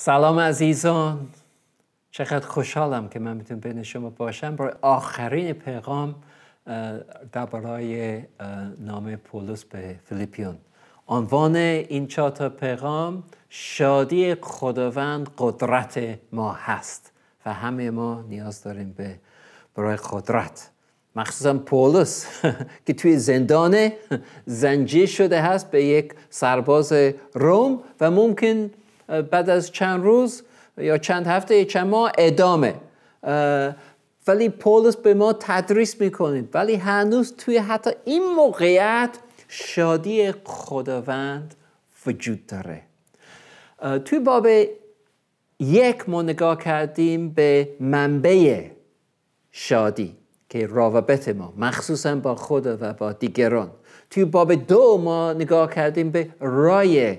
سلام عزیزان چقدر خوشحالم که من میتونم بین شما باشم برای آخرین پیغام در برای نام پولس به فیلیپیون عنوان این چهار پیغام شادی خداوند قدرت ما هست و همه ما نیاز داریم به برای قدرت مخصوصا پولس که توی زندان زنجیر شده هست به یک سرباز روم و ممکن بعد از چند روز یا چند هفته یا چند ماه ادامه ولی پولس به ما تدریس میکنید ولی هنوز توی حتی این موقعیت شادی خداوند وجود داره توی باب یک ما نگاه کردیم به منبع شادی که روابط ما مخصوصا با خدا و با دیگران توی باب دو ما نگاه کردیم به رای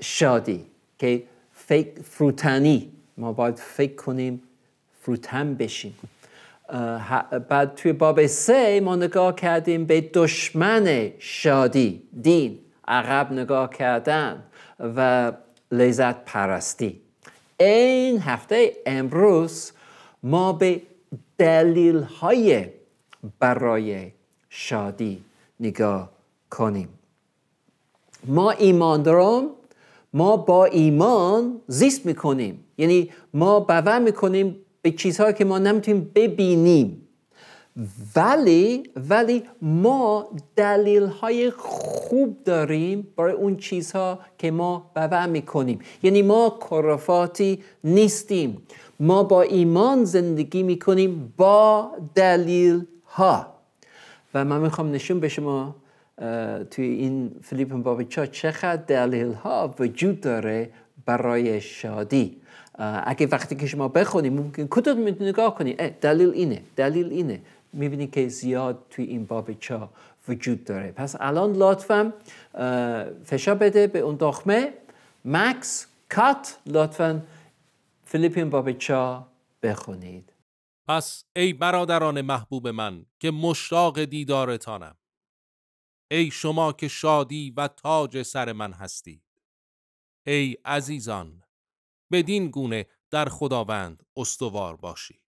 شادی که فکر فروتنی ما باید فکر کنیم فروتن بشیم بعد توی باب سه ما نگاه کردیم به دشمن شادی دین عقب نگاه کردن و لذت پرستی این هفته امروز ما به دلیل های برای شادی نگاه کنیم ما ایمان دارم ما با ایمان زیست میکنیم یعنی ما باور میکنیم به چیزهایی که ما نمیتونیم ببینیم ولی ولی ما دلیل های خوب داریم برای اون چیزها که ما باور میکنیم یعنی ما کرافاتی نیستیم ما با ایمان زندگی میکنیم با دلیل ها و من میخوام نشون به شما توی این فلیپین بابیچا چقدر دلیل ها وجود داره برای شادی اگه وقتی که شما بخونید ممکن کتب میتونی نگاه کنی دلیل اینه دلیل اینه میبینی که زیاد توی این بابیچا وجود داره پس الان لطفا فشار بده به اون دخمه مکس کات لطفا فلیپین بابیچا بخونید پس ای برادران محبوب من که مشتاق دیدارتانم ای شما که شادی و تاج سر من هستید ای عزیزان بدین گونه در خداوند استوار باشید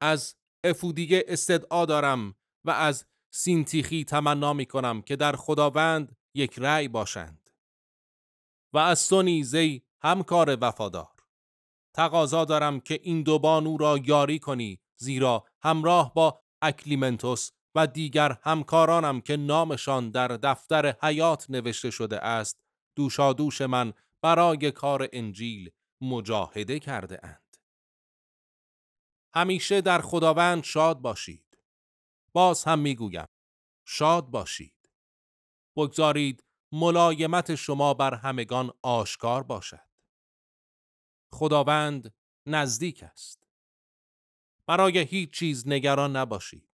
از افودیه استدعا دارم و از سینتیخی تمنا می کنم که در خداوند یک رأی باشند و از سونی زی همکار وفادار تقاضا دارم که این دو بانو را یاری کنی زیرا همراه با اکلیمنتوس و دیگر همکارانم که نامشان در دفتر حیات نوشته شده است دوشادوش من برای کار انجیل مجاهده کرده اند. همیشه در خداوند شاد باشید. باز هم میگویم شاد باشید. بگذارید ملایمت شما بر همگان آشکار باشد. خداوند نزدیک است. برای هیچ چیز نگران نباشید.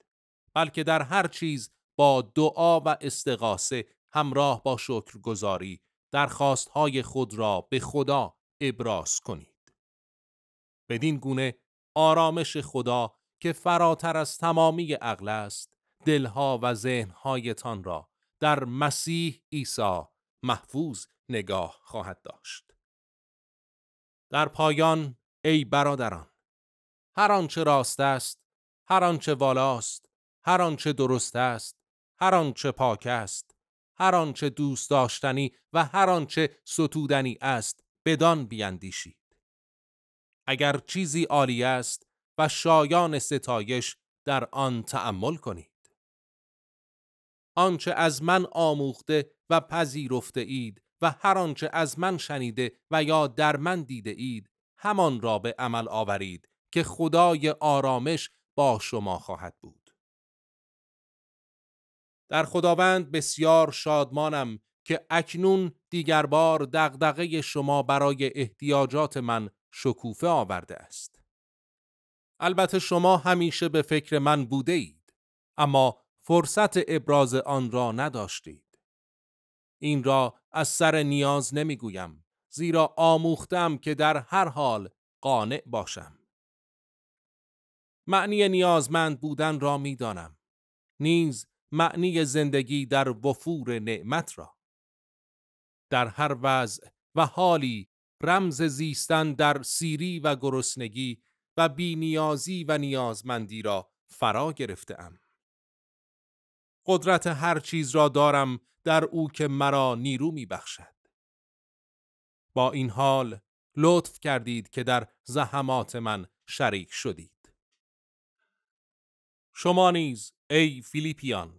بلکه در هر چیز با دعا و استغاثه همراه با شکرگزاری های خود را به خدا ابراز کنید. بدین گونه آرامش خدا که فراتر از تمامی عقل است دلها و ذهنهایتان را در مسیح عیسی محفوظ نگاه خواهد داشت. در پایان ای برادران هر آنچه راست است هر آنچه والاست هر آنچه درست است هر آنچه پاک است هر آنچه دوست داشتنی و هر آنچه ستودنی است بدان بیاندیشید اگر چیزی عالی است و شایان ستایش در آن تأمل کنید آنچه از من آموخته و پذیرفته اید و هر آنچه از من شنیده و یا در من دیده اید همان را به عمل آورید که خدای آرامش با شما خواهد بود در خداوند بسیار شادمانم که اکنون دیگر بار دغدغه شما برای احتیاجات من شکوفه آورده است. البته شما همیشه به فکر من بوده اید، اما فرصت ابراز آن را نداشتید. این را از سر نیاز نمیگویم، زیرا آموختم که در هر حال قانع باشم. معنی نیازمند بودن را میدانم. نیز معنی زندگی در وفور نعمت را در هر وضع و حالی رمز زیستن در سیری و گرسنگی و بینیازی و نیازمندی را فرا گرفته ام. قدرت هر چیز را دارم در او که مرا نیرو می بخشد. با این حال لطف کردید که در زحمات من شریک شدید. شما نیز ای فیلیپیان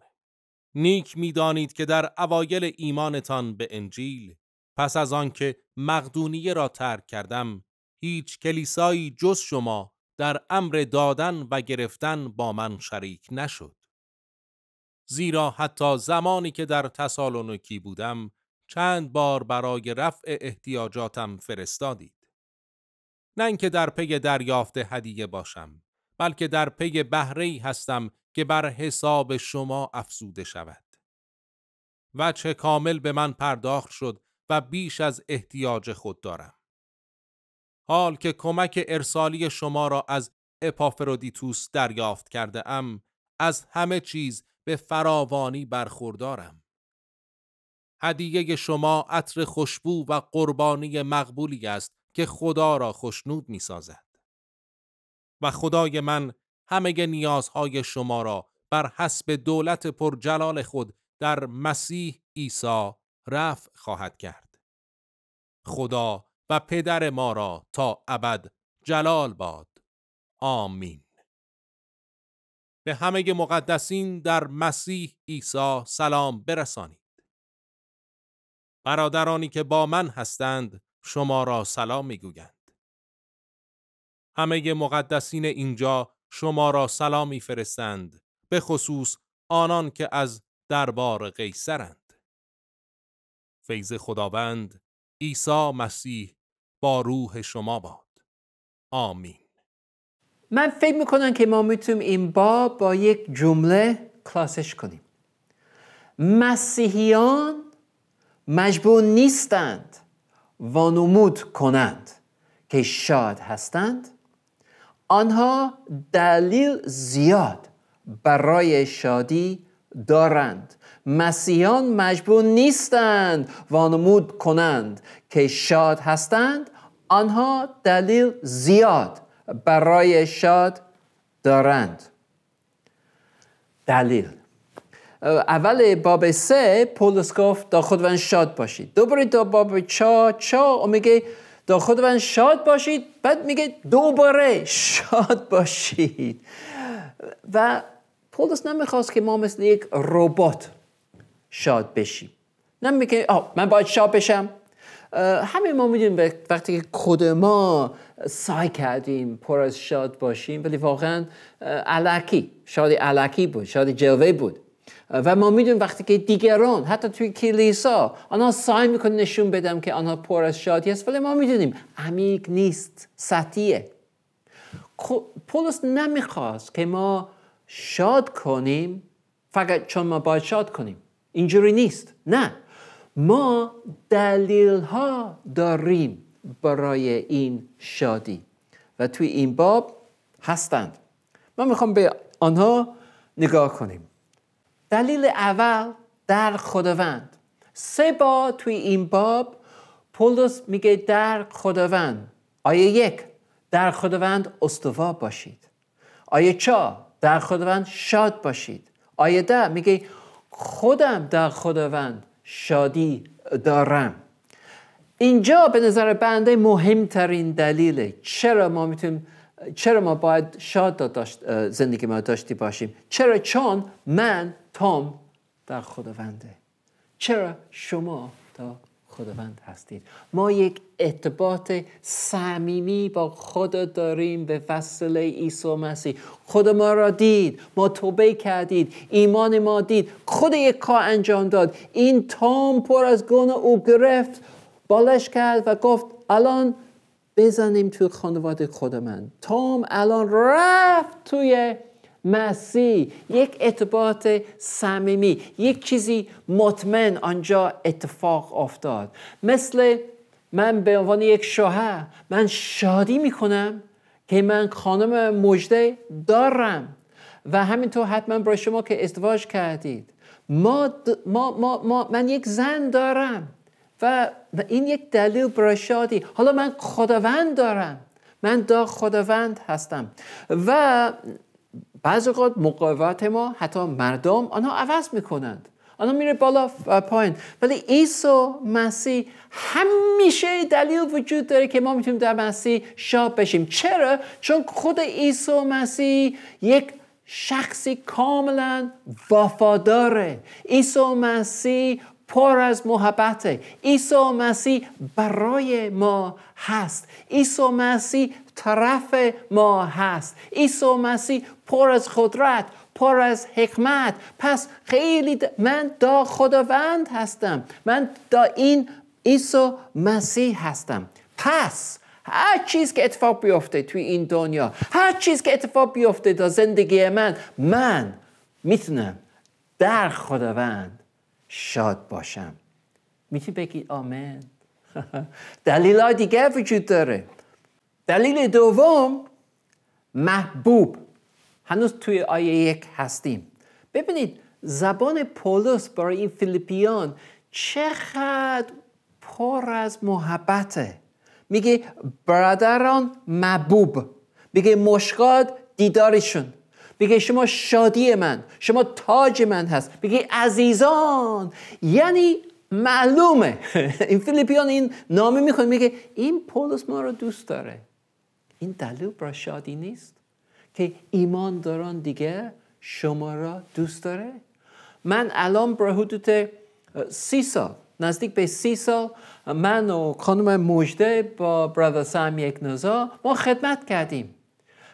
نیک میدانید که در اوایل ایمانتان به انجیل پس از آنکه مقدونیه را ترک کردم هیچ کلیسایی جز شما در امر دادن و گرفتن با من شریک نشد زیرا حتی زمانی که در تسالونیکی بودم چند بار برای رفع احتیاجاتم فرستادید نه اینکه در پی دریافت هدیه باشم بلکه در پی بهره هستم که بر حساب شما افزوده شود. چه کامل به من پرداخت شد و بیش از احتیاج خود دارم. حال که کمک ارسالی شما را از اپافرودیتوس دریافت کرده ام از همه چیز به فراوانی برخوردارم. هدیه شما عطر خوشبو و قربانی مقبولی است که خدا را خشنود می سازد. و خدای من همه نیازهای شما را بر حسب دولت پرجلال خود در مسیح عیسی رفع خواهد کرد. خدا و پدر ما را تا ابد جلال باد. آمین. به همه مقدسین در مسیح عیسی سلام برسانید. برادرانی که با من هستند شما را سلام میگویند. همه مقدسین اینجا شما را سلام فرستند به خصوص آنان که از دربار قیصرند فیض خداوند عیسی مسیح با روح شما باد آمین من فکر میکنم که ما میتونیم این با با یک جمله کلاسش کنیم مسیحیان مجبور نیستند وانمود کنند که شاد هستند آنها دلیل زیاد برای شادی دارند مسیحیان مجبور نیستند وانمود کنند که شاد هستند آنها دلیل زیاد برای شاد دارند دلیل اول باب سه پولس گفت دا شاد باشید دوباره تا باب چا و میگه تا خداوند شاد باشید بعد میگه دوباره شاد باشید و پولس نمیخواست که ما مثل یک ربات شاد بشیم نمیگه آه من باید شاد بشم همه ما میدونیم وقتی که خود ما کردیم پر از شاد باشیم ولی واقعا علکی شادی علکی بود شادی جلوه بود و ما میدونیم وقتی که دیگران حتی توی کلیسا آنها سعی میکنن نشون بدم که آنها پر از شادی است ولی ما میدونیم عمیق نیست سطحیه خب، پولس نمیخواست که ما شاد کنیم فقط چون ما باید شاد کنیم اینجوری نیست نه ما دلیل ها داریم برای این شادی و توی این باب هستند ما میخوام به آنها نگاه کنیم دلیل اول در خداوند سه بار توی این باب پولس میگه در خداوند آیه یک در خداوند استوا باشید آیه چه در خداوند شاد باشید آیه ده میگه خودم در خداوند شادی دارم اینجا به نظر بنده مهمترین دلیله چرا ما میتونیم چرا ما باید شاد داشت زندگی ما داشتی باشیم چرا چون من تام در خداونده چرا شما تا خداوند هستید ما یک ارتباط صمیمی با خدا داریم به وسیله عیسی مسیح خدا ما را دید ما توبه کردید ایمان ما دید خود یک کار انجام داد این تام پر از گناه او گرفت بالش کرد و گفت الان بزنیم تو خانواده من تام الان رفت توی مسیح یک ارتباط صمیمی یک چیزی مطمئن آنجا اتفاق افتاد مثل من به عنوان یک شوهر من شادی میکنم که من خانم مجده دارم و همینطور حتما برای شما که ازدواج کردید ما, ما, ما من یک زن دارم و این یک دلیل برای شادی حالا من خداوند دارم من دا خداوند هستم و بعض اوقات مقاومت ما حتی مردم آنها عوض میکنند آنها میره بالا و پایین ولی عیسی مسیح همیشه دلیل وجود داره که ما میتونیم در مسیح شاد بشیم چرا چون خود عیسی مسیح یک شخصی کاملا وفاداره عیسی مسیح پر از محبت عیسی مسیح برای ما هست عیسی مسیح طرف ما هست عیسی مسیح پر از قدرت پر از حکمت پس خیلی من دا خداوند هستم من دا این عیسی مسیح هستم پس هر چیز که اتفاق بیفته توی این دنیا هر چیز که اتفاق بیفته در زندگی من من میتونم در خداوند شاد باشم میتونی بگید آمین دلیل های دیگه وجود داره دلیل دوم محبوب هنوز توی آیه یک هستیم ببینید زبان پولس برای این فیلیپیان چقدر پر از محبته میگه برادران محبوب میگه مشکات دیدارشون بگه شما شادی من شما تاج من هست بگه عزیزان یعنی معلومه این فیلیپیان این نامه میکنه میگه این پولس ما رو دوست داره این دلیل برای شادی نیست که ایمان داران دیگه شما را دوست داره من الان برای حدود سی سال نزدیک به سی سال من و خانم مجده با برادر سام یک نزا ما خدمت کردیم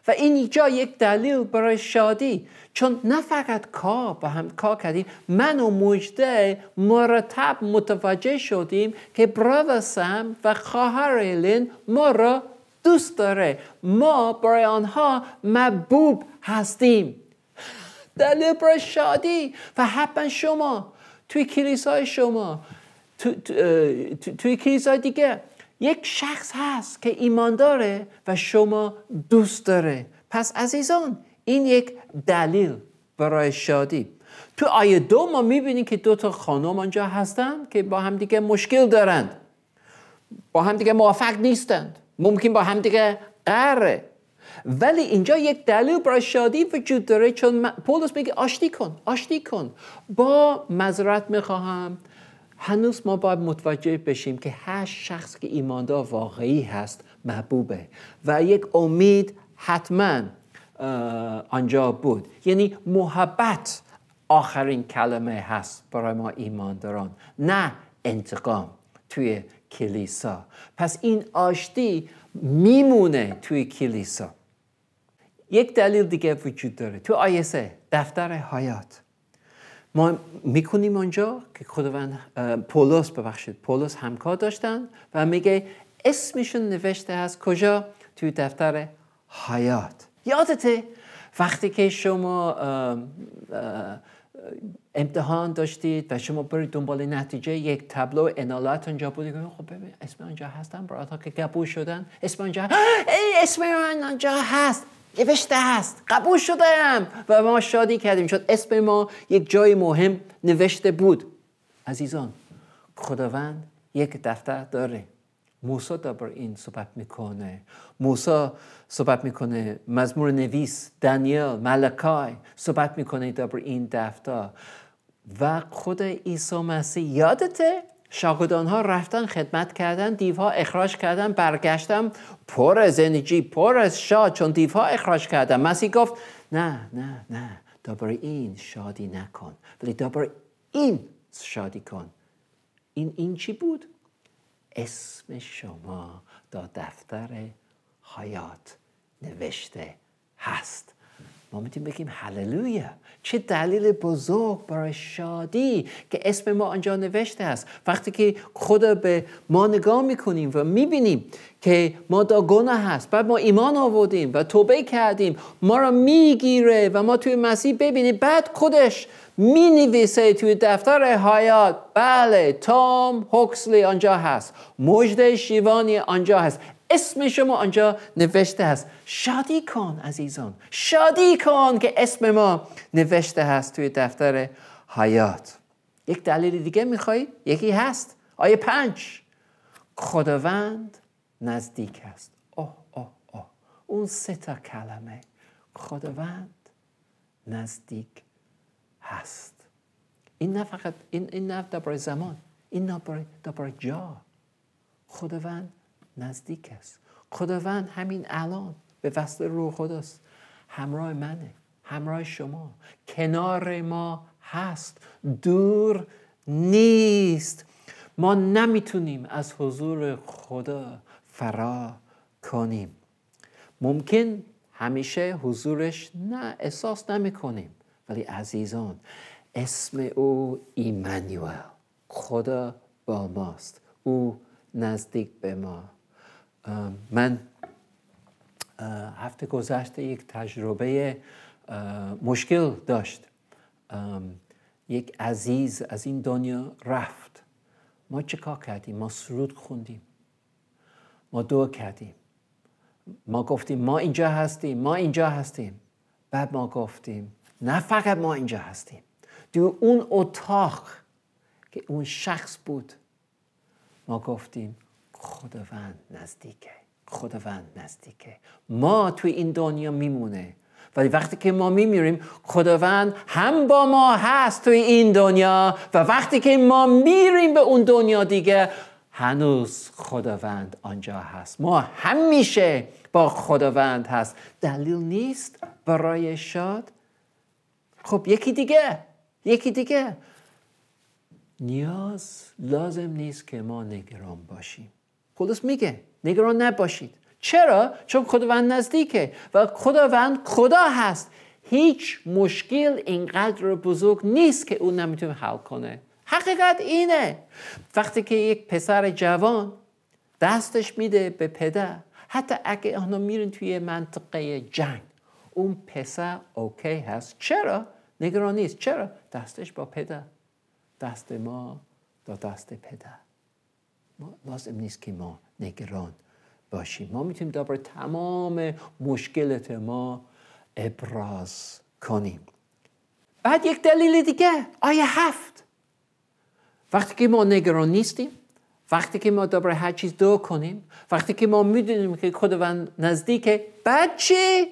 و اینجا یک دلیل برای شادی چون نه فقط کار با هم کار کردیم من و مجده مرتب متوجه شدیم که برادر و خواهر ایلین ما را دوست داره ما برای آنها محبوب هستیم دلیل برای شادی و حتما شما توی کلیسای شما توی کلیسای دیگه یک شخص هست که ایمان داره و شما دوست داره پس عزیزان این یک دلیل برای شادی تو آیه دو ما میبینیم که دو تا خانم آنجا هستند که با همدیگه مشکل دارند با هم دیگه موافق نیستند ممکن با همدیگه قره ولی اینجا یک دلیل برای شادی وجود داره چون پولس میگه آشتی کن آشتی کن با مذرت میخواهم هنوز ما باید متوجه بشیم که هر شخص که ایماندار واقعی هست محبوبه و یک امید حتما آنجا بود یعنی محبت آخرین کلمه هست برای ما ایمانداران نه انتقام توی کلیسا پس این آشتی میمونه توی کلیسا یک دلیل دیگه وجود داره تو آیسه دفتر حیات ما میکنیم اونجا که خداوند پولس ببخشید پولس همکار داشتن و میگه اسمشون نوشته هست کجا توی دفتر حیات یادته وقتی که شما امتحان داشتید و شما برید دنبال نتیجه یک تبلو انالات اونجا که خب ببین اسم آنجا هستن برادرها که قبول شدن اسم ای اسم آنجا هست نوشته است قبول شدم و ما شادی کردیم چون اسم ما یک جای مهم نوشته بود عزیزان خداوند یک دفتر داره موسا بر این صحبت میکنه موسا صحبت میکنه مزمور نویس دانیل ملکای صحبت میکنه بر این دفتر و خود عیسی مسیح یادته شاگردان ها رفتن خدمت کردن دیوها اخراج کردن برگشتم پر از انرژی پر از شاد چون دیوها اخراج کردن مسیح گفت نه نه نه دوباره این شادی نکن ولی دوباره این شادی کن این این چی بود اسم شما در دفتر حیات نوشته هست ما میتونیم بگیم هللویا چه دلیل بزرگ برای شادی که اسم ما آنجا نوشته است وقتی که خدا به ما نگاه میکنیم و میبینیم که ما دا گناه هست بعد ما ایمان آوردیم و توبه کردیم ما را میگیره و ما توی مسیح ببینیم بعد خودش می نویسه توی دفتر حیات بله تام هوکسلی آنجا هست مجد شیوانی آنجا هست اسم شما آنجا نوشته هست شادی کن عزیزان شادی کن که اسم ما نوشته هست توی دفتر حیات یک دلیل دیگه میخوای؟ یکی هست آیه پنج خداوند نزدیک هست اوه اوه اوه اون سه تا کلمه خداوند نزدیک هست این نه فقط این, این نه برای زمان این نه برای, جا خداوند نزدیک است خداوند همین الان به وصل روح خداست همراه منه همراه شما کنار ما هست دور نیست ما نمیتونیم از حضور خدا فرا کنیم ممکن همیشه حضورش نه احساس نمی کنیم ولی عزیزان اسم او ایمانوئل خدا با ماست او نزدیک به ما من هفته گذشته یک تجربه مشکل داشت یک عزیز از این دنیا رفت ما چیکار کردیم ما سرود خوندیم ما دعا کردیم ما گفتیم ما اینجا هستیم ما اینجا هستیم بعد ما گفتیم نه فقط ما اینجا هستیم تو اون اتاق که اون شخص بود ما گفتیم خداوند نزدیکه خداوند نزدیکه ما توی این دنیا میمونه ولی وقتی که ما میمیریم خداوند هم با ما هست توی این دنیا و وقتی که ما میریم به اون دنیا دیگه هنوز خداوند آنجا هست ما همیشه با خداوند هست دلیل نیست برای شاد خب یکی دیگه یکی دیگه نیاز لازم نیست که ما نگران باشیم پولس میگه نگران نباشید چرا؟ چون خداوند نزدیکه و خداوند خدا هست هیچ مشکل اینقدر بزرگ نیست که او نمیتونه حل کنه حقیقت اینه وقتی که یک پسر جوان دستش میده به پدر حتی اگه آنها میرین توی منطقه جنگ اون پسر اوکی هست چرا؟ نگران نیست چرا؟ دستش با پدر دست ما دا دست پدر لازم نیست که ما نگران باشیم ما میتونیم درباره تمام مشکلات ما ابراز کنیم بعد یک دلیل دیگه آیه هفت وقتی که ما نگران نیستیم وقتی که ما درباره هر چیز دو کنیم وقتی که ما میدونیم که خداوند نزدیکه بعد چی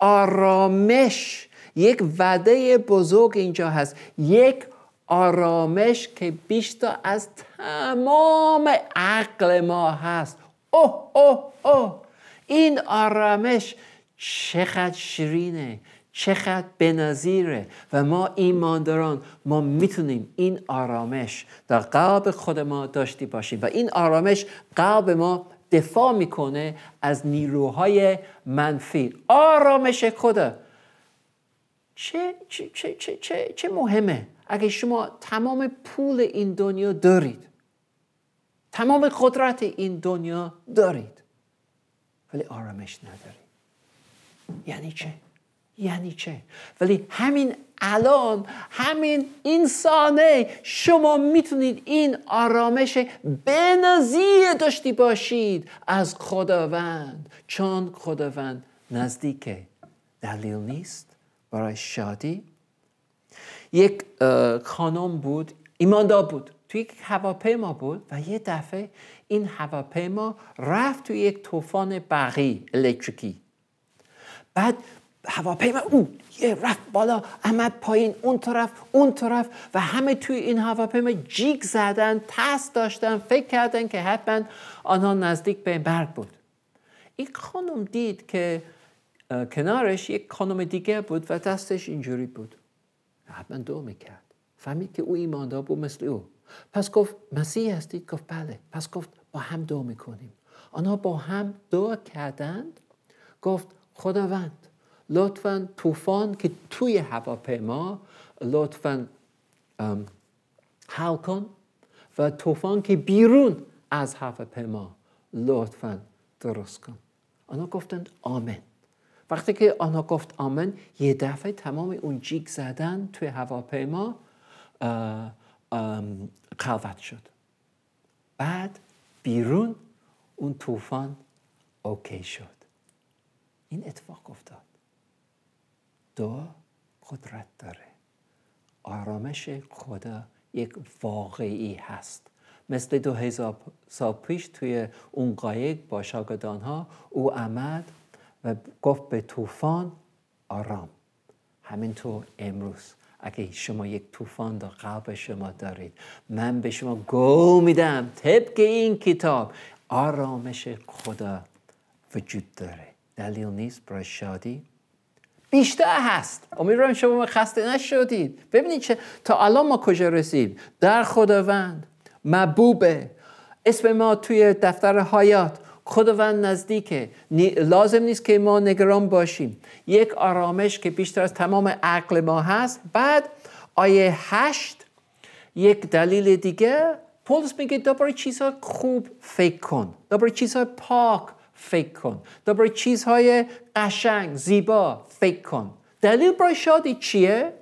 آرامش یک وعده بزرگ اینجا هست یک آرامش که بیشتر از تمام عقل ما هست اوه اوه اوه این آرامش چقدر شیرینه چقدر بنظیره و ما ایمانداران ما میتونیم این آرامش در قلب خود ما داشتی باشیم و این آرامش قلب ما دفاع میکنه از نیروهای منفی آرامش خدا چه, چه, چه, چه, چه مهمه اگه شما تمام پول این دنیا دارید تمام قدرت این دنیا دارید ولی آرامش ندارید یعنی چه؟ یعنی چه؟ ولی همین الان همین انسانه شما میتونید این آرامش بنظیر داشتی باشید از خداوند چون خداوند نزدیکه دلیل نیست برای شادی یک خانم بود ایماندار بود توی یک هواپیما بود و یه دفعه این هواپیما رفت توی یک طوفان برقی الکتریکی بعد هواپیما او یه رفت بالا امد پایین اون طرف اون طرف و همه توی این هواپیما جیگ زدن تست داشتن فکر کردن که حتما آنها نزدیک به برق بود این خانم دید که کنارش یک خانم دیگه بود و دستش اینجوری بود حتما دو میکرد فهمید که او ایماندار بود مثل او پس گفت مسیح هستید گفت بله پس گفت با هم دعا میکنیم آنها با هم دعا کردند گفت خداوند لطفا طوفان که توی هواپیما لطفا حل کن و طوفان که بیرون از هواپیما لطفا درست کن آنها گفتند آمین وقتی که آنها گفت آمن یه دفعه تمام اون جیک زدن توی هواپیما قلوت شد بعد بیرون اون طوفان اوکی شد این اتفاق افتاد دعا قدرت داره آرامش خدا یک واقعی هست مثل دو هزار سال پیش توی اون قایق با شاگردان ها او آمد و گفت به طوفان آرام همینطور امروز اگه شما یک طوفان در قلب شما دارید من به شما گو میدم طبق این کتاب آرامش خدا وجود داره دلیل نیست برای شادی بیشتر هست امیدوارم شما خسته نشدید ببینید چه تا الان ما کجا رسید در خداوند مبوبه اسم ما توی دفتر حیات خداوند نزدیکه لازم نیست که ما نگران باشیم یک آرامش که بیشتر از تمام عقل ما هست بعد آیه هشت یک دلیل دیگه پولس میگه دوباره چیزهای خوب فکر کن دوباره چیزهای پاک فکر کن دوباره چیزهای قشنگ زیبا فکر کن دلیل برای شادی چیه؟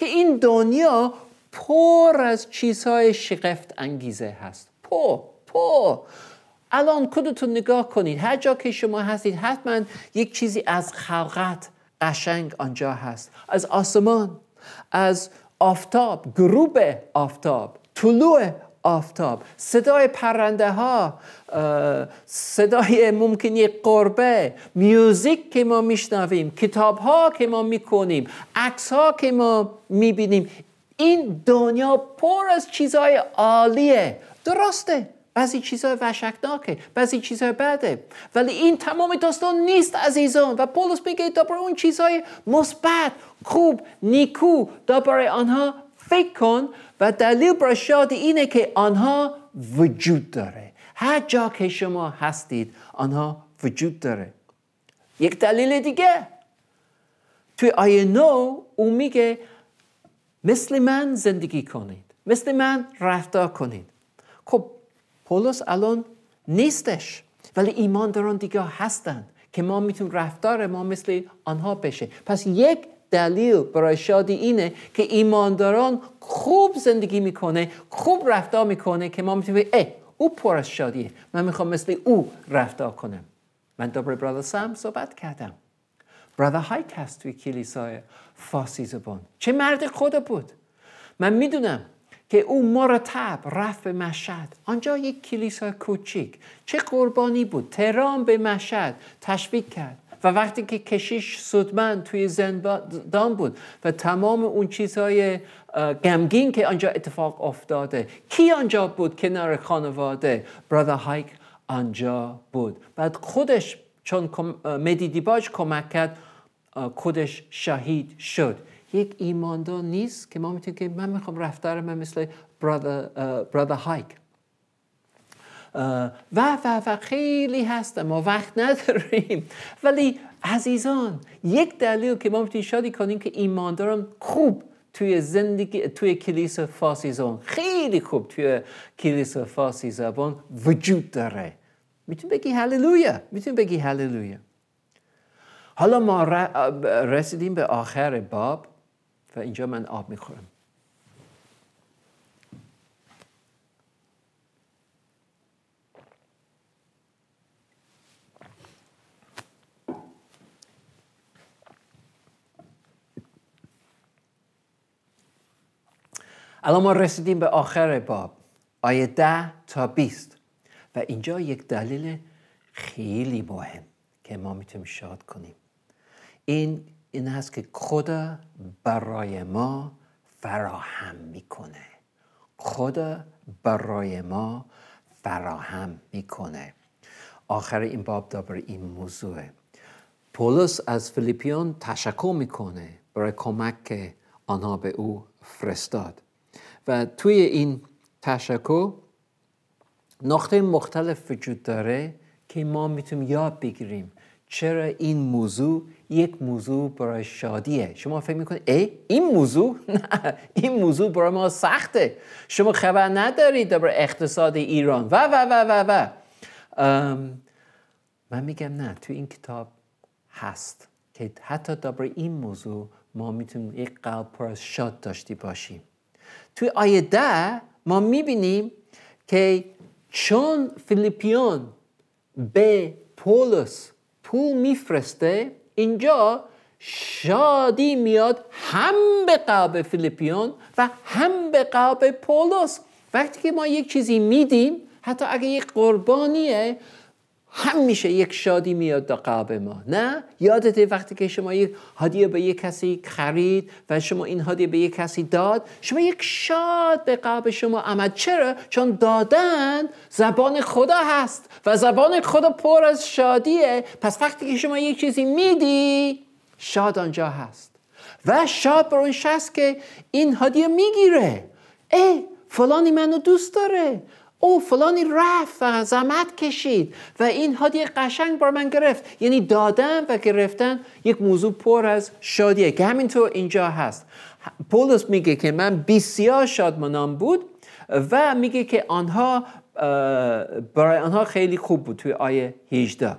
که این دنیا پر از چیزهای شقفت انگیزه هست پر پر الان خودتون نگاه کنید هر جا که شما هستید حتما یک چیزی از خلقت قشنگ آنجا هست از آسمان از آفتاب گروب آفتاب طلوع آفتاب صدای پرنده ها صدای ممکنی قربه میوزیک که ما میشنویم کتاب ها که ما میکنیم عکس ها که ما میبینیم این دنیا پر از چیزهای عالیه درسته بعضی چیزهای وشکناکه بعضی چیزهای بده ولی این تمام داستان نیست عزیزان و پولس میگه درباره اون چیزهای مثبت خوب نیکو دوباره آنها فکر کن و دلیل بر شاد اینه که آنها وجود داره هر جا که شما هستید آنها وجود داره یک دلیل دیگه توی آیه نو او میگه مثل من زندگی کنید مثل من رفتار کنید خب پولس الان نیستش ولی ایمانداران دیگه هستن که ما میتونیم رفتار ما مثل آنها بشه پس یک دلیل برای شادی اینه که ایمانداران خوب زندگی میکنه خوب رفتار میکنه که ما میتونیم ای او پر از شادیه من میخوام مثل او رفتار کنم من دوباره برادر سام صحبت کردم برادر های هست توی کلیسای فاسی زبان چه مرد خدا بود من میدونم که او مرتب رفت به مشهد آنجا یک کلیسا کوچیک چه قربانی بود تهران به مشهد تشویق کرد و وقتی که کشیش سودمند توی زندان بود و تمام اون چیزهای گمگین که آنجا اتفاق افتاده کی آنجا بود کنار خانواده برادر هایک آنجا بود بعد خودش چون مدیدیباش کمک کرد خودش شهید شد یک ایماندار نیست که ما میتونیم که من میخوام رفتار من مثل برادر هایک uh, uh, و و و خیلی هست ما وقت نداریم ولی عزیزان یک دلیل که ما میتونیم شادی کنیم که ایماندارم خوب توی زندگی توی کلیس فارسی زبان خیلی خوب توی کلیس فاسی زبان وجود داره میتونی بگی هللویا میتونی بگی هللویا حالا ما رسیدیم به آخر باب و اینجا من آب میخورم الان ما رسیدیم به آخر باب آیه ده تا بیست و اینجا یک دلیل خیلی مهم که ما میتونیم شاد کنیم این این هست که خدا برای ما فراهم میکنه خدا برای ما فراهم میکنه آخر این باب دابر این موضوع پولس از فلیپیان تشکر میکنه برای کمک که آنها به او فرستاد و توی این تشکر نقطه مختلف وجود داره که ما میتونیم یاد بگیریم چرا این موضوع یک موضوع برای شادیه شما فکر میکنید ای این موضوع نه این موضوع برای ما سخته شما خبر ندارید در اقتصاد ایران و و و و و من میگم نه تو این کتاب هست که حتی در این موضوع ما میتونیم یک قلب پر از شاد داشتی باشیم توی آیه ده ما میبینیم که چون فیلیپیون به پولس پول میفرسته اینجا شادی میاد هم به قلب فیلیپیون و هم به قلب پولس وقتی که ما یک چیزی میدیم حتی اگه یک قربانیه همیشه یک شادی میاد در قلب ما نه یادته وقتی که شما یک هدیه به یک کسی خرید و شما این هدیه به یک کسی داد شما یک شاد به قلب شما آمد چرا چون دادن زبان خدا هست و زبان خدا پر از شادیه پس وقتی که شما یک چیزی میدی شاد آنجا هست و شاد بر اون شخص که این هدیه میگیره ای فلانی منو دوست داره او فلانی رفت و زمت کشید و این هدیه قشنگ بر من گرفت یعنی دادن و گرفتن یک موضوع پر از شادیه که همینطور اینجا هست پولس میگه که من بسیار شادمانان بود و میگه که آنها برای آنها خیلی خوب بود توی آیه 18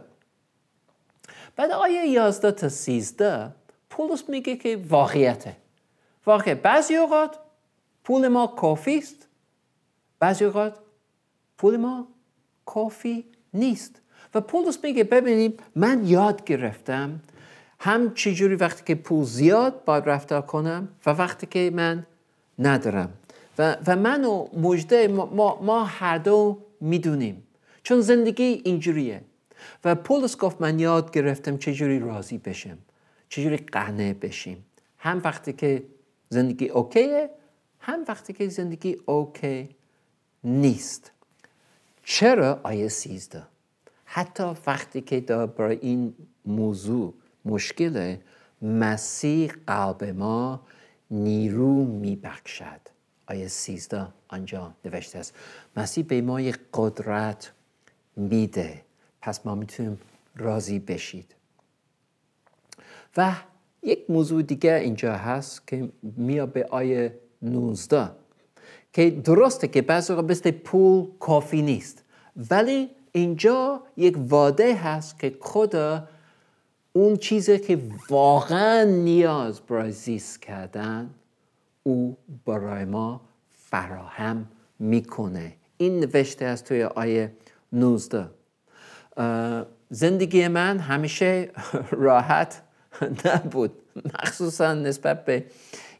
بعد آیه 11 تا 13 پولس میگه که واقعیته واقع بعضی اوقات پول ما کافی است بعضی اوقات پول ما کافی نیست و پولس میگه ببینیم من یاد گرفتم هم چجوری وقتی که پول زیاد باید رفتار کنم و وقتی که من ندارم و, و من و مجده ما, ما هر دو میدونیم چون زندگی اینجوریه و پولس گفت من یاد گرفتم چجوری راضی بشم چجوری قهنه بشیم هم وقتی که زندگی اوکیه هم وقتی که زندگی اوکی نیست چرا آیه 13 حتی وقتی که در برای این موضوع مشکله مسیح قلب ما نیرو میبخشد آیه 13 آنجا نوشته است مسیح به ما قدرت میده پس ما میتونیم راضی بشید و یک موضوع دیگه اینجا هست که میاد به آیه 19 که درسته که بعض وقت مثل پول کافی نیست ولی اینجا یک واده هست که خدا اون چیزی که واقعا نیاز برای زیست کردن او برای ما فراهم میکنه این نوشته از توی آیه 19 زندگی من همیشه راحت نبود مخصوصا نسبت به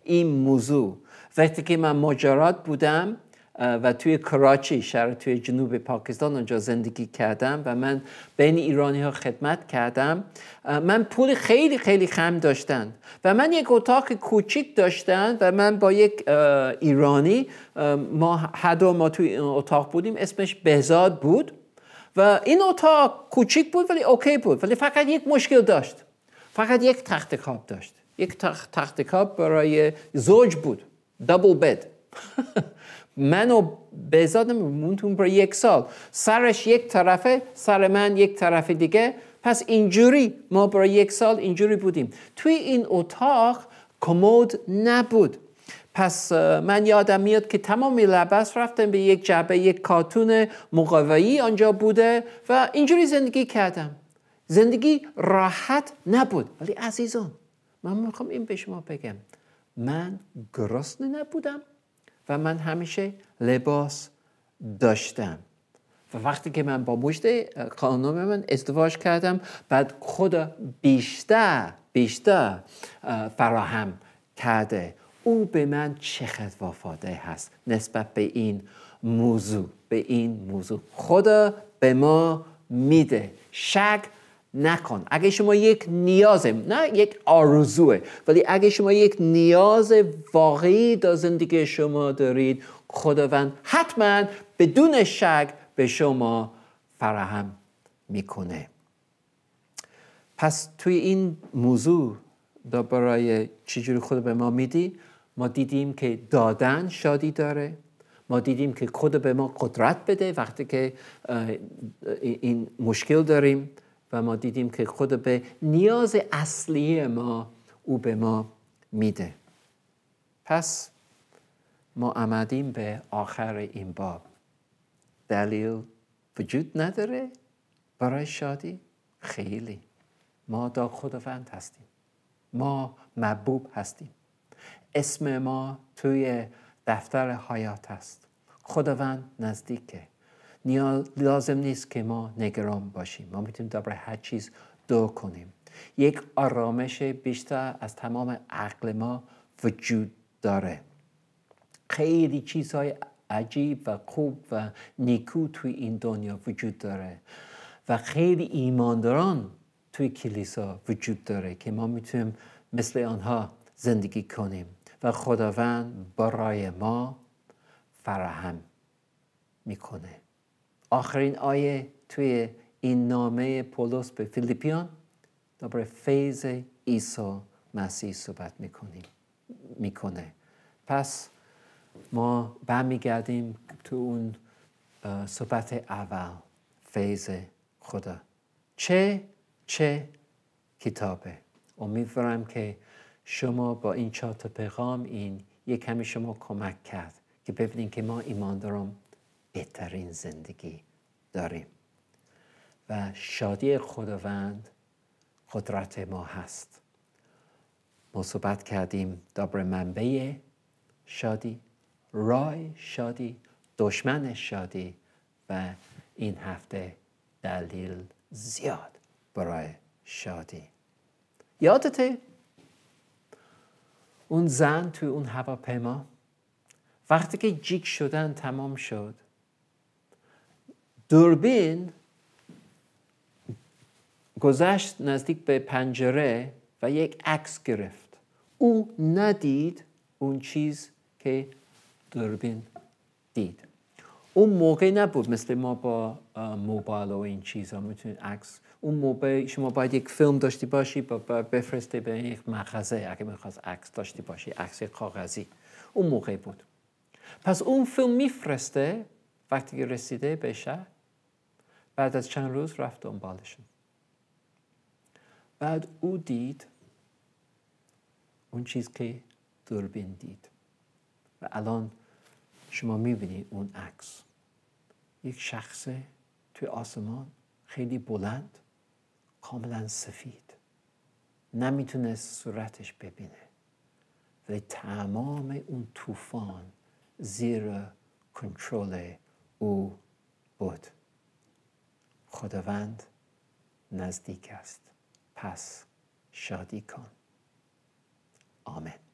این موضوع وقتی که من مجارات بودم و توی کراچی شهر توی جنوب پاکستان اونجا زندگی کردم و من بین ایرانی ها خدمت کردم من پول خیلی خیلی خم داشتن و من یک اتاق کوچیک داشتن و من با یک ایرانی ما هر ما توی اتاق بودیم اسمش بهزاد بود و این اتاق کوچیک بود ولی اوکی بود ولی فقط یک مشکل داشت فقط یک تخت کاب داشت یک تخت, کاب برای زوج بود دابل بد منو و مونتون برای یک سال سرش یک طرفه سر من یک طرف دیگه پس اینجوری ما برای یک سال اینجوری بودیم توی این اتاق کمود نبود پس من یادم میاد که تمام لباس رفتم به یک جبه یک کاتون مقاویی آنجا بوده و اینجوری زندگی کردم زندگی راحت نبود ولی عزیزان من میخوام این به شما بگم من گرسنه نبودم و من همیشه لباس داشتم و وقتی که من با مجد خانم من ازدواج کردم بعد خدا بیشتر بیشتر فراهم کرده او به من چقدر وفاده هست نسبت به این موضوع به این موضوع خدا به ما میده شک نکن اگه شما یک نیاز نه یک آرزوه ولی اگه شما یک نیاز واقعی در زندگی شما دارید خداوند حتما بدون شک به شما فراهم میکنه پس توی این موضوع برای چجوری خود به ما میدی ما دیدیم که دادن شادی داره ما دیدیم که خود به ما قدرت بده وقتی که این مشکل داریم و ما دیدیم که خود به نیاز اصلی ما او به ما میده پس ما آمدیم به آخر این باب دلیل وجود نداره برای شادی خیلی ما دا خداوند هستیم ما محبوب هستیم اسم ما توی دفتر حیات هست خداوند نزدیکه لازم نیست که ما نگران باشیم ما میتونیم درباره هر چیز دو کنیم یک آرامش بیشتر از تمام عقل ما وجود داره خیلی چیزهای عجیب و خوب و نیکو توی این دنیا وجود داره و خیلی ایمانداران توی کلیسا وجود داره که ما میتونیم مثل آنها زندگی کنیم و خداوند برای ما فراهم میکنه آخرین آیه توی این نامه پولس به فیلیپیان درباره فیض عیسی مسیح صحبت میکنیم میکنه پس ما برمیگردیم تو اون صحبت اول فیض خدا چه چه کتابه امیدوارم که شما با این چهار پیغام این یه کمی شما کمک کرد که ببینید که ما ایمان دارم بهترین زندگی داریم و شادی خداوند قدرت ما هست ما صحبت کردیم دابر منبع شادی رای شادی دشمن شادی و این هفته دلیل زیاد برای شادی یادته اون زن توی اون هواپیما وقتی که جیک شدن تمام شد دوربین گذشت نزدیک به پنجره و یک عکس گرفت او ندید اون چیز که دوربین دید اون موقع نبود مثل ما با موبایل و این چیزا میتونید عکس اون موقع شما باید یک فیلم داشتی باشی با بفرسته به یک مغازه اگه میخواست عکس داشتی باشی عکس کاغذی اون موقع بود پس اون فیلم میفرسته وقتی رسیده به بعد از چند روز رفت دنبالشون بعد او دید اون چیز که دوربین دید و الان شما میبینید اون عکس یک شخص توی آسمان خیلی بلند کاملا سفید نمیتونست صورتش ببینه ولی تمام اون طوفان زیر کنترل او بود خداوند نزدیک است پس شادی کن آمین